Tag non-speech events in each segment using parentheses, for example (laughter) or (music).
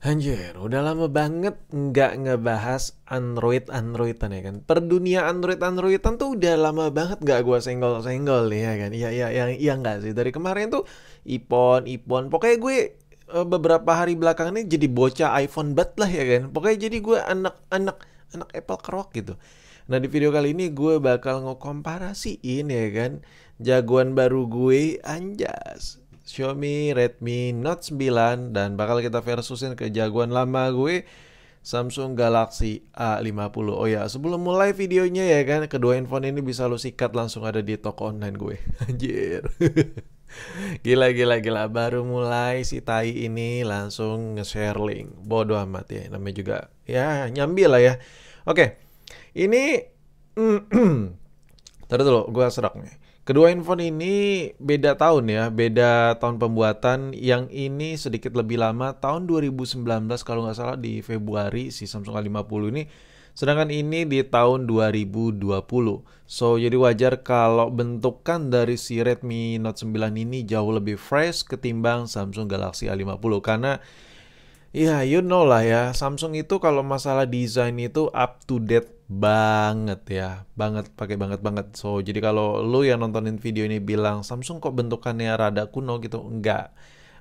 Anjir, udah lama banget nggak ngebahas Android Androidan ya kan. Per dunia Android Androidan tuh udah lama banget nggak gua senggol senggol ya kan. Iya iya yang iya nggak sih dari kemarin tuh iPhone iPhone. Pokoknya gue eh, beberapa hari belakangan ini jadi bocah iPhone bat lah ya kan. Pokoknya jadi gue anak-anak anak Apple kerok gitu. Nah di video kali ini gue bakal ngekomparasiin ya kan jagoan baru gue Anjas Xiaomi Redmi Note 9 dan bakal kita versusin ke jagoan lama gue Samsung Galaxy A50. Oh ya, sebelum mulai videonya ya kan, kedua handphone ini bisa lo sikat langsung ada di toko online gue. (laughs) Anjir. (laughs) gila gila gila baru mulai si tai ini langsung nge-share link. Bodoh amat ya, namanya juga ya nyambi lah ya. Oke. Ini Taruh (clears throat) dulu, gue serak nih. Kedua handphone ini beda tahun ya, beda tahun pembuatan. Yang ini sedikit lebih lama, tahun 2019 kalau nggak salah di Februari si Samsung A50 ini. Sedangkan ini di tahun 2020. So, jadi wajar kalau bentukan dari si Redmi Note 9 ini jauh lebih fresh ketimbang Samsung Galaxy A50. Karena ya you know lah ya, Samsung itu kalau masalah desain itu up to date banget ya banget pakai banget banget so jadi kalau lu yang nontonin video ini bilang Samsung kok bentukannya rada kuno gitu enggak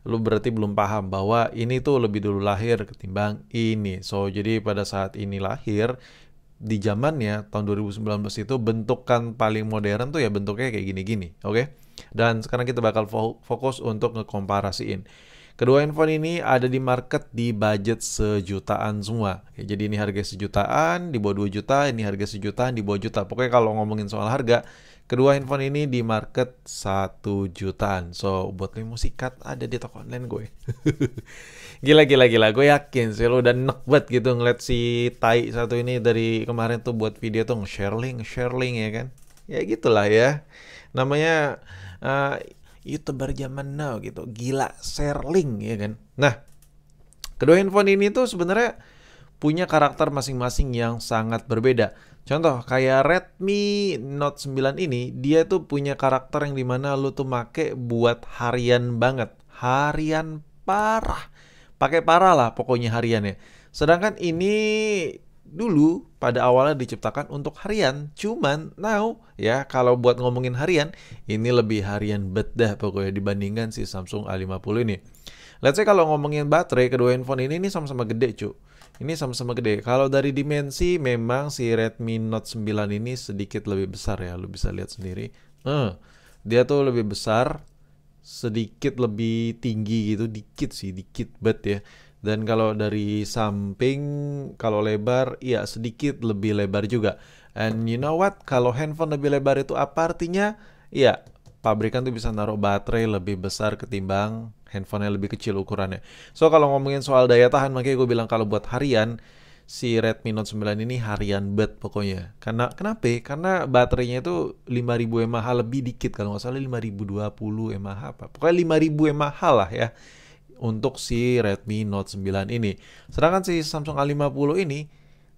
lu berarti belum paham bahwa ini tuh lebih dulu lahir ketimbang ini so jadi pada saat ini lahir di zamannya tahun 2019 itu bentukan paling modern tuh ya bentuknya kayak gini-gini oke okay? dan sekarang kita bakal fokus untuk ngekomparasiin Kedua handphone ini ada di market di budget sejutaan semua. Ya, jadi ini harga sejutaan, di bawah 2 juta, ini harga sejutaan, di bawah juta. Pokoknya kalau ngomongin soal harga, kedua handphone ini di market 1 jutaan. So, buat kamu sikat ada di toko online gue. (laughs) gila, gila, gila. Gue yakin sih lo udah nek banget gitu ngeliat si Tai satu ini dari kemarin tuh buat video tuh nge-share link, share link ya kan. Ya gitulah ya. Namanya... Uh, youtuber zaman now gitu gila share link ya kan nah kedua handphone ini tuh sebenarnya punya karakter masing-masing yang sangat berbeda contoh kayak Redmi Note 9 ini dia tuh punya karakter yang dimana lu tuh make buat harian banget harian parah pakai parah lah pokoknya harian ya. sedangkan ini dulu pada awalnya diciptakan untuk harian. Cuman now ya kalau buat ngomongin harian ini lebih harian bedah pokoknya dibandingkan si Samsung A50 ini. Let's say kalau ngomongin baterai kedua handphone ini ini sama-sama gede cu. Ini sama-sama gede. Kalau dari dimensi memang si Redmi Note 9 ini sedikit lebih besar ya. Lu bisa lihat sendiri. Eh, dia tuh lebih besar, sedikit lebih tinggi gitu, dikit sih, dikit bet ya dan kalau dari samping, kalau lebar, ya sedikit lebih lebar juga. And you know what? Kalau handphone lebih lebar itu apa artinya? Ya, pabrikan tuh bisa naruh baterai lebih besar ketimbang handphonenya lebih kecil ukurannya. So kalau ngomongin soal daya tahan, makanya gue bilang kalau buat harian, si Redmi Note 9 ini harian bet pokoknya. Karena kenapa? Karena baterainya itu 5000 mAh lebih dikit kalau nggak salah 5020 mAh apa. Pokoknya 5000 mAh lah ya untuk si Redmi Note 9 ini. Sedangkan si Samsung A50 ini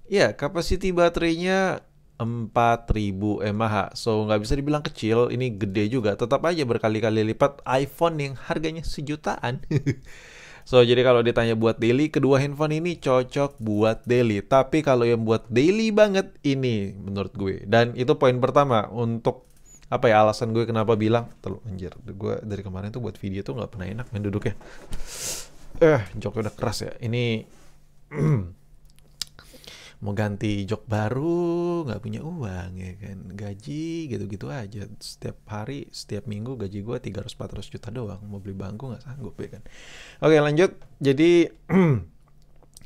ya kapasiti baterainya 4000 mAh. So nggak bisa dibilang kecil, ini gede juga. Tetap aja berkali-kali lipat iPhone yang harganya sejutaan. (laughs) so jadi kalau ditanya buat daily, kedua handphone ini cocok buat daily. Tapi kalau yang buat daily banget ini menurut gue. Dan itu poin pertama untuk apa ya alasan gue kenapa bilang terlalu anjir gue dari kemarin tuh buat video tuh nggak pernah enak main duduknya eh joknya udah keras ya ini (clears throat) mau ganti jok baru nggak punya uang ya kan gaji gitu-gitu aja setiap hari setiap minggu gaji gue tiga ratus empat ratus juta doang mau beli bangku nggak sanggup ya kan oke lanjut jadi (clears throat)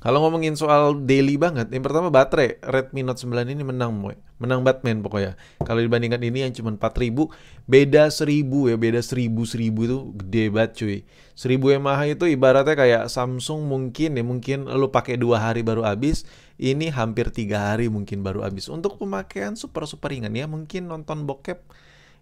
Kalau ngomongin soal daily banget, yang pertama baterai Redmi Note 9 ini menang, boy. menang Batman pokoknya. Kalau dibandingkan ini yang cuma 4000, beda 1000 ya, beda 1000 1000 itu gede banget cuy. 1000 yang itu ibaratnya kayak Samsung mungkin ya, mungkin lu pakai dua hari baru habis, ini hampir tiga hari mungkin baru habis. Untuk pemakaian super super ringan ya, mungkin nonton bokep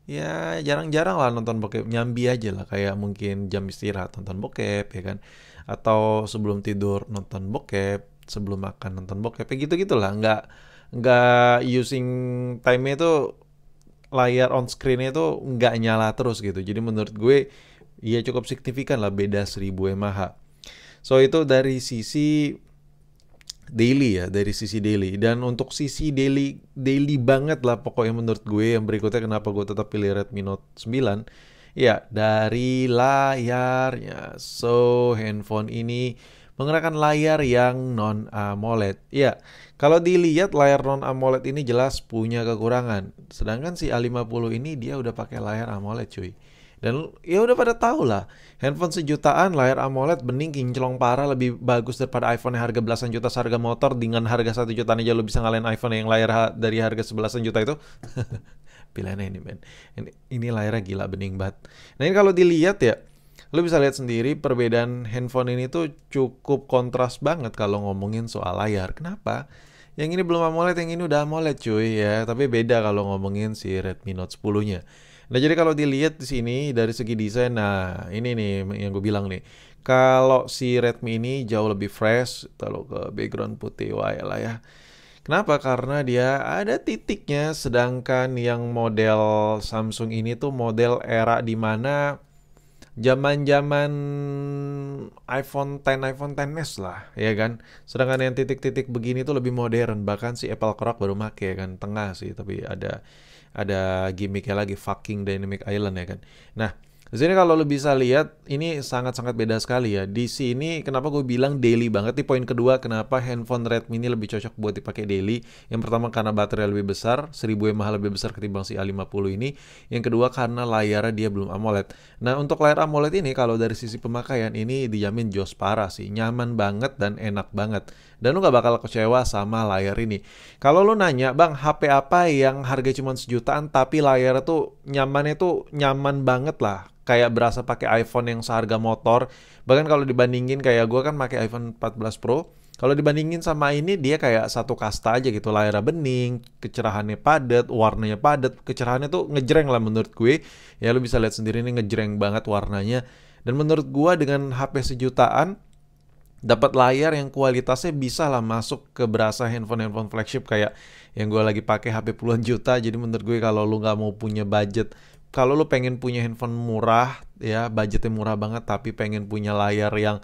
ya jarang-jarang lah nonton bokep nyambi aja lah kayak mungkin jam istirahat nonton bokep ya kan atau sebelum tidur nonton bokep sebelum makan nonton bokep ya gitu gitulah nggak nggak using time itu layar on screen itu nggak nyala terus gitu jadi menurut gue ya cukup signifikan lah beda seribu mAh so itu dari sisi daily ya dari sisi daily dan untuk sisi daily daily banget lah pokoknya menurut gue yang berikutnya kenapa gue tetap pilih Redmi Note 9 ya dari layarnya so handphone ini menggunakan layar yang non AMOLED ya kalau dilihat layar non AMOLED ini jelas punya kekurangan sedangkan si A50 ini dia udah pakai layar AMOLED cuy dan ya udah pada tahu lah, handphone sejutaan layar AMOLED bening kinclong parah lebih bagus daripada iPhone yang harga belasan juta seharga motor dengan harga satu jutaan aja lo bisa ngalahin iPhone yang layar dari harga sebelasan juta itu. (laughs) Pilihannya ini men, ini, ini layarnya gila bening banget. Nah ini kalau dilihat ya, lo bisa lihat sendiri perbedaan handphone ini tuh cukup kontras banget kalau ngomongin soal layar. Kenapa? Yang ini belum AMOLED, yang ini udah AMOLED cuy ya. Tapi beda kalau ngomongin si Redmi Note 10-nya. Nah, jadi kalau dilihat di sini dari segi desain, nah ini nih yang gue bilang nih. Kalau si Redmi ini jauh lebih fresh, kalau ke background putih wah lah ya. Kenapa? Karena dia ada titiknya, sedangkan yang model Samsung ini tuh model era di mana zaman-zaman iPhone 10, iPhone 10s lah, ya kan. Sedangkan yang titik-titik begini tuh lebih modern, bahkan si Apple Croc baru make ya kan, tengah sih, tapi ada ada gimmicknya lagi fucking dynamic island ya kan nah di sini kalau lo bisa lihat ini sangat-sangat beda sekali ya. Di sini kenapa gue bilang daily banget di poin kedua kenapa handphone Redmi ini lebih cocok buat dipakai daily. Yang pertama karena baterai lebih besar, 1000 mAh lebih besar ketimbang si A50 ini. Yang kedua karena layarnya dia belum AMOLED. Nah, untuk layar AMOLED ini kalau dari sisi pemakaian ini dijamin jos parah sih. Nyaman banget dan enak banget. Dan lo gak bakal kecewa sama layar ini. Kalau lo nanya, bang HP apa yang harga cuma sejutaan tapi layar tuh nyamannya tuh nyaman banget lah. Kayak berasa pakai iPhone yang seharga motor. Bahkan kalau dibandingin kayak gue kan pakai iPhone 14 Pro. Kalau dibandingin sama ini dia kayak satu kasta aja gitu, layarnya bening, kecerahannya padat, warnanya padat, kecerahannya tuh ngejreng lah menurut gue. Ya lo bisa lihat sendiri ini ngejreng banget warnanya. Dan menurut gue dengan HP sejutaan dapat layar yang kualitasnya bisa lah masuk ke berasa handphone-handphone flagship kayak yang gue lagi pakai HP puluhan juta jadi menurut gue kalau lu nggak mau punya budget kalau lu pengen punya handphone murah ya budgetnya murah banget tapi pengen punya layar yang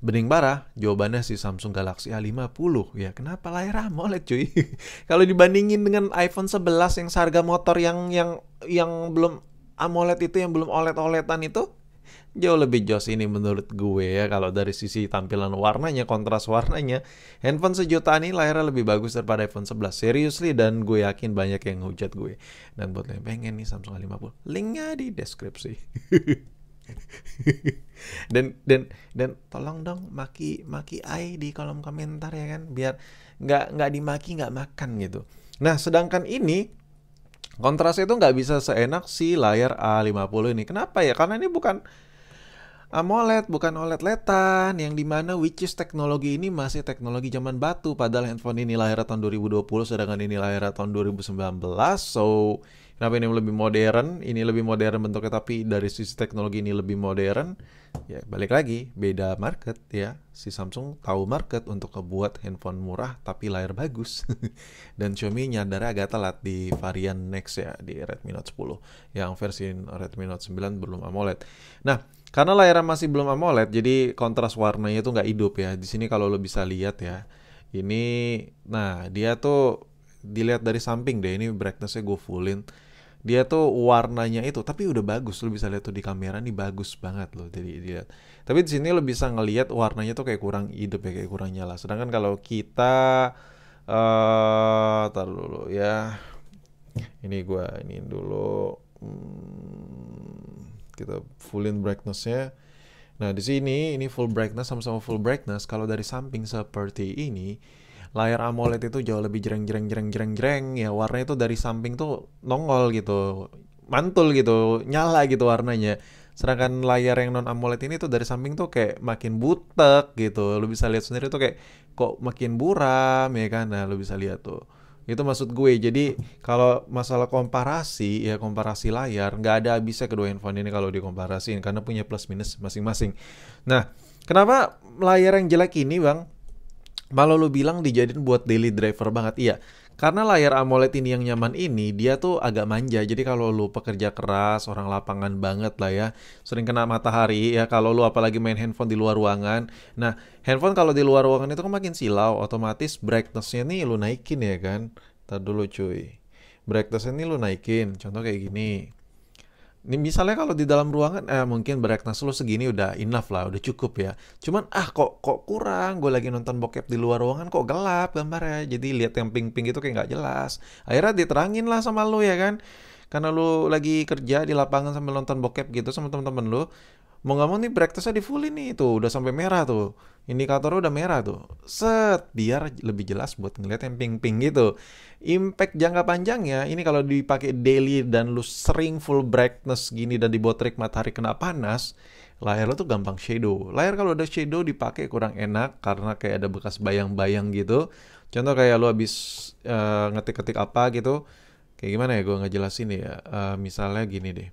bening bara jawabannya si Samsung Galaxy A50 ya kenapa layar AMOLED cuy (laughs) kalau dibandingin dengan iPhone 11 yang seharga motor yang yang yang belum AMOLED itu yang belum OLED-OLEDan itu jauh lebih jos ini menurut gue ya kalau dari sisi tampilan warnanya kontras warnanya handphone sejuta ini layarnya lebih bagus daripada iPhone 11 seriously dan gue yakin banyak yang hujat gue dan buat yang pengen nih Samsung A50 linknya di deskripsi (laughs) dan dan dan tolong dong maki maki ai di kolom komentar ya kan biar nggak nggak dimaki nggak makan gitu nah sedangkan ini kontrasnya itu nggak bisa seenak si layar A50 ini kenapa ya karena ini bukan AMOLED bukan OLED letan yang dimana which is teknologi ini masih teknologi zaman batu padahal handphone ini lahir tahun 2020 sedangkan ini lahir tahun 2019 so kenapa ini lebih modern ini lebih modern bentuknya tapi dari sisi teknologi ini lebih modern ya balik lagi beda market ya si Samsung tahu market untuk ngebuat handphone murah tapi layar bagus (laughs) dan Xiaomi nyadar agak telat di varian next ya di Redmi Note 10 yang versi Redmi Note 9 belum AMOLED nah karena layarnya masih belum AMOLED, jadi kontras warnanya tuh nggak hidup ya. Di sini kalau lo bisa lihat ya, ini, nah dia tuh dilihat dari samping deh. Ini brightnessnya gue fullin. Dia tuh warnanya itu, tapi udah bagus. Lo bisa lihat tuh di kamera nih bagus banget loh. Jadi dilihat. Tapi di sini lo bisa ngelihat warnanya tuh kayak kurang hidup ya, kayak kurang nyala. Sedangkan kalau kita eh uh, dulu ya. Ini gue ini dulu. Hmm, kita gitu, fullin brightnessnya nah di sini ini full brightness sama-sama full brightness kalau dari samping seperti ini layar AMOLED itu jauh lebih jereng jereng jereng jereng jereng ya warnanya itu dari samping tuh nongol gitu mantul gitu nyala gitu warnanya sedangkan layar yang non AMOLED ini tuh dari samping tuh kayak makin butek gitu lo bisa lihat sendiri tuh kayak kok makin buram ya kan nah lo bisa lihat tuh itu maksud gue jadi kalau masalah komparasi ya komparasi layar nggak ada habisnya kedua handphone ini kalau dikomparasiin karena punya plus minus masing-masing nah kenapa layar yang jelek ini bang malah lo bilang dijadiin buat daily driver banget iya karena layar AMOLED ini yang nyaman ini, dia tuh agak manja. Jadi kalau lu pekerja keras, orang lapangan banget lah ya, sering kena matahari ya. Kalau lu apalagi main handphone di luar ruangan, nah handphone kalau di luar ruangan itu kan makin silau, otomatis brightnessnya nih lu naikin ya kan. Ntar dulu cuy, brightnessnya nih lu naikin. Contoh kayak gini. Ini misalnya kalau di dalam ruangan eh, mungkin bereknas lo segini udah enough lah, udah cukup ya. Cuman ah kok kok kurang, gue lagi nonton bokep di luar ruangan kok gelap gambarnya. Jadi lihat yang pink-pink itu kayak nggak jelas. Akhirnya diterangin lah sama lu ya kan. Karena lu lagi kerja di lapangan sambil nonton bokep gitu sama temen-temen lu mau nggak mau nih breakfastnya di full ini tuh udah sampai merah tuh indikatornya udah merah tuh set biar lebih jelas buat ngeliat yang pink-pink gitu impact jangka panjangnya ini kalau dipakai daily dan lu sering full brightness gini dan di trik matahari kena panas layar lo tuh gampang shadow layar kalau ada shadow dipakai kurang enak karena kayak ada bekas bayang-bayang gitu contoh kayak lu habis uh, ngetik-ketik apa gitu kayak gimana ya gue ngejelasin ya uh, misalnya gini deh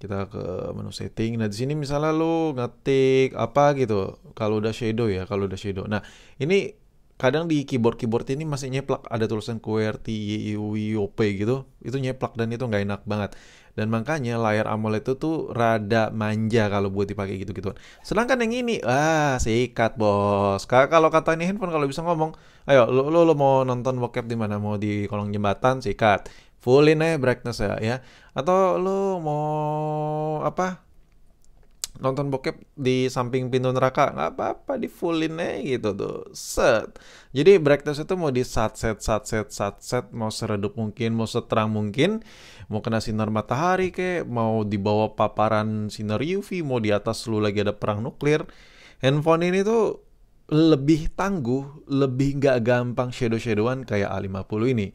kita ke menu setting. Nah, di sini misalnya lo ngetik apa gitu. Kalau udah shadow ya, kalau udah shadow. Nah, ini kadang di keyboard-keyboard ini masih nyeplak ada tulisan QWERTY, YUYOP gitu. Itu nyeplak dan itu nggak enak banget. Dan makanya layar AMOLED itu tuh rada manja kalau buat dipakai gitu gitu Sedangkan yang ini, ah sikat bos. Kalau kata ini handphone kalau bisa ngomong, ayo lo, lo, lo mau nonton bokep di mana? Mau di kolong jembatan, sikat fullin aja brightness ya, ya. Atau lu mau apa? nonton bokep di samping pintu neraka nggak apa-apa di fullin aja gitu tuh set jadi brightness itu mau di sat set sat set sat set mau seredup mungkin mau seterang mungkin mau kena sinar matahari ke mau di bawah paparan sinar UV mau di atas lu lagi ada perang nuklir handphone ini tuh lebih tangguh, lebih nggak gampang shadow-shadowan kayak A50 ini.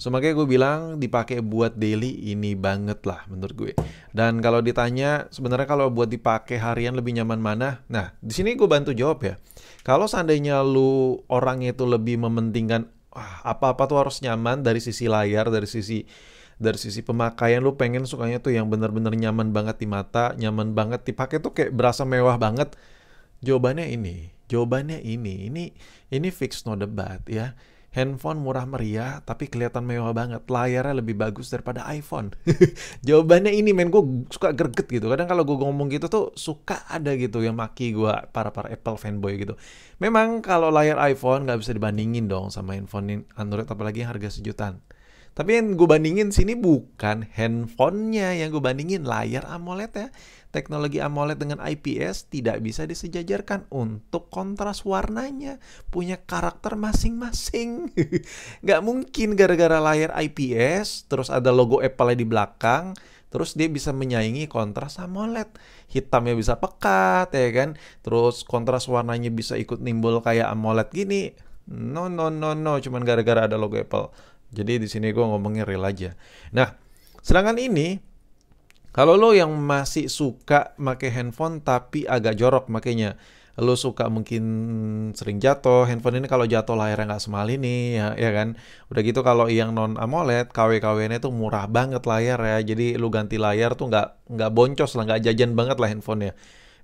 So makanya gue bilang dipakai buat daily ini banget lah menurut gue. Dan kalau ditanya sebenarnya kalau buat dipakai harian lebih nyaman mana? Nah, di sini gue bantu jawab ya. Kalau seandainya lu orang itu lebih mementingkan apa-apa tuh harus nyaman dari sisi layar, dari sisi dari sisi pemakaian lu pengen sukanya tuh yang bener-bener nyaman banget di mata, nyaman banget dipakai tuh kayak berasa mewah banget. Jawabannya ini, Jawabannya ini, ini ini fix no debat ya. Handphone murah meriah tapi kelihatan mewah banget. Layarnya lebih bagus daripada iPhone. (laughs) Jawabannya ini men, gue suka greget gitu. Kadang kalau gue ngomong gitu tuh suka ada gitu yang maki gue para-para Apple fanboy gitu. Memang kalau layar iPhone nggak bisa dibandingin dong sama handphone Android apalagi yang harga sejutaan. Tapi yang gue bandingin sini bukan handphonenya yang gue bandingin layar AMOLED ya. Teknologi AMOLED dengan IPS tidak bisa disejajarkan untuk kontras warnanya. Punya karakter masing-masing. (laughs) Gak mungkin gara-gara layar IPS, terus ada logo Apple di belakang, terus dia bisa menyaingi kontras AMOLED. Hitamnya bisa pekat ya kan, terus kontras warnanya bisa ikut nimbul kayak AMOLED gini. No, no, no, no, cuman gara-gara ada logo Apple jadi di sini gue ngomongnya real aja. Nah, sedangkan ini kalau lo yang masih suka pakai handphone tapi agak jorok makanya lo suka mungkin sering jatuh handphone ini kalau jatuh layarnya nggak semal ini ya, ya kan udah gitu kalau yang non AMOLED KW KW-nya tuh murah banget layar ya jadi lu ganti layar tuh nggak nggak boncos lah nggak jajan banget lah handphonenya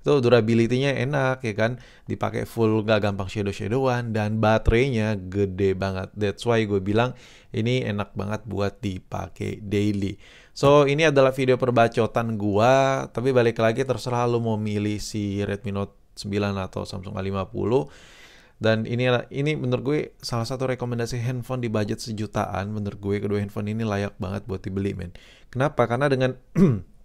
itu durability-nya enak ya kan dipakai full gak gampang shadow shadowan dan baterainya gede banget that's why gue bilang ini enak banget buat dipakai daily so ini adalah video perbacotan gue tapi balik lagi terserah lo mau milih si Redmi Note 9 atau Samsung A50 dan ini ini menurut gue salah satu rekomendasi handphone di budget sejutaan menurut gue kedua handphone ini layak banget buat dibeli men kenapa karena dengan (clears throat)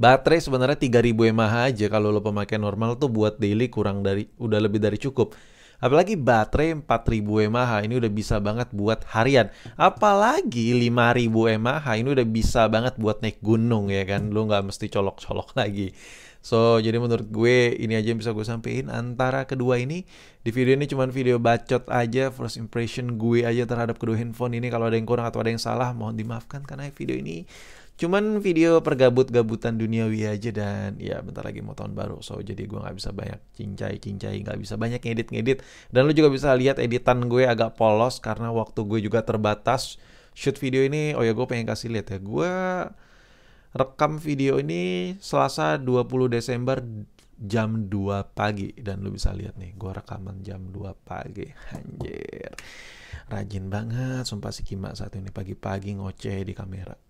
baterai sebenarnya 3000 mAh aja kalau lo pemakaian normal tuh buat daily kurang dari udah lebih dari cukup. Apalagi baterai 4000 mAh ini udah bisa banget buat harian. Apalagi 5000 mAh ini udah bisa banget buat naik gunung ya kan. Lu nggak mesti colok-colok (laughs) lagi. So, jadi menurut gue ini aja yang bisa gue sampein antara kedua ini. Di video ini cuman video bacot aja, first impression gue aja terhadap kedua handphone ini. Kalau ada yang kurang atau ada yang salah, mohon dimaafkan karena video ini Cuman video pergabut-gabutan dunia duniawi aja dan ya bentar lagi mau tahun baru. So jadi gue nggak bisa banyak cincai-cincai, nggak bisa banyak ngedit-ngedit. Dan lu juga bisa lihat editan gue agak polos karena waktu gue juga terbatas. Shoot video ini, oh ya gue pengen kasih lihat ya. Gue rekam video ini Selasa 20 Desember jam 2 pagi dan lu bisa lihat nih gua rekaman jam 2 pagi anjir rajin banget sumpah si Kima saat ini pagi-pagi ngoceh di kamera